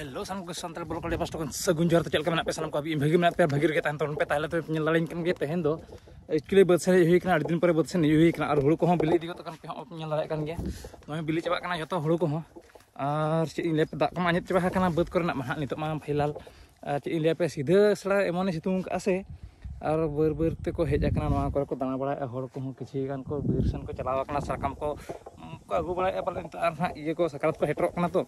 Halo, salam kesantren bolok kali pas tokan segunjar tejal kemana pesan aku habis bagi menat pe kita tonton pe tale tapi penyelalain kan kita gitu, hendo ikile eh, bot sele yuhi kena ardin pare bot sene yuhi kena ar hulu ko beli di kota kan pe hom penyelalai kan ge ya. ngomong beli coba kena yoto hulu ko hom ar ah, ci ile pe dak kemanyet coba kena bot kor nak mahal nitok mang pahilal ar ah, ci ile pe sida sela emone situ ngka ase ar ber ber te ko heja ya, kena noa kor ko tana pala e eh, hulu ko hom kan ko bir sen ko celawak kena sarkam ko ko agu eh, pala e pala ntar na iye ko sakarat ko hetrok kena tuh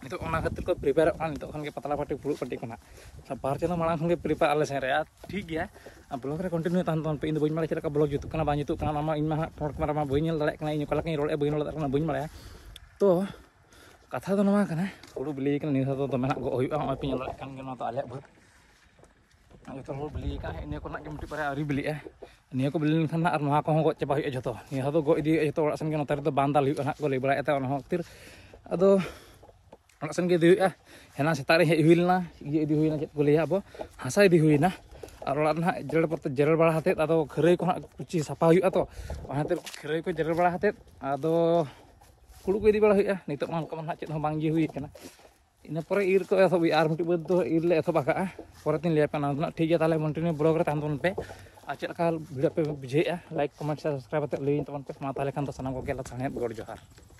itu ona ketuk ke prepare on kan itu kan ke patala pati bulu pati kena sabar cina malang ke prepare alasan ah, ya dik ya ablo ah, kira continue tonton pe indo boin malah kira kablo jutu kena banyu tu kena mama inma port kena mama boinnya lelek kena inyo kalak ini role boin lelek kena boin malah ya tuh kata tuh nama kena kalau eh. beli kena ini satu teman aku oyu oh, iya, ah apa nyelek kan kena tuh alek buat nah, Ayo terlalu beli kah ini aku nak gemuk pada hari beli ya. Ini aku beli kan nak arma aku kok cepat aja iya, tuh. Ini satu gue di aja iya, tuh orang sen kena tarik tuh bantal yuk anak gue beli berat itu orang aktir Aduh anak sen gitu ah. ya hena setare he ya, na gitu iya, di na cek kuliah apa nah, hasa di na arolan na jeral porte jeral balah hatet atau kerei ko nak kuci sapa huyu atau hate kerei ko jeral balah hatet atau kulu ko di balah ya. ah nitok mang kaman hacet hambang ji huyu kana ina pore ir ko atau ar muti bedo ir le atau ah pore tin lihat kan antuna tiga tali blogger nah, tantun pe acil ah, kal video pe bije ya ah. like comment share subscribe ate link teman teman mata lekan kan to sanam ko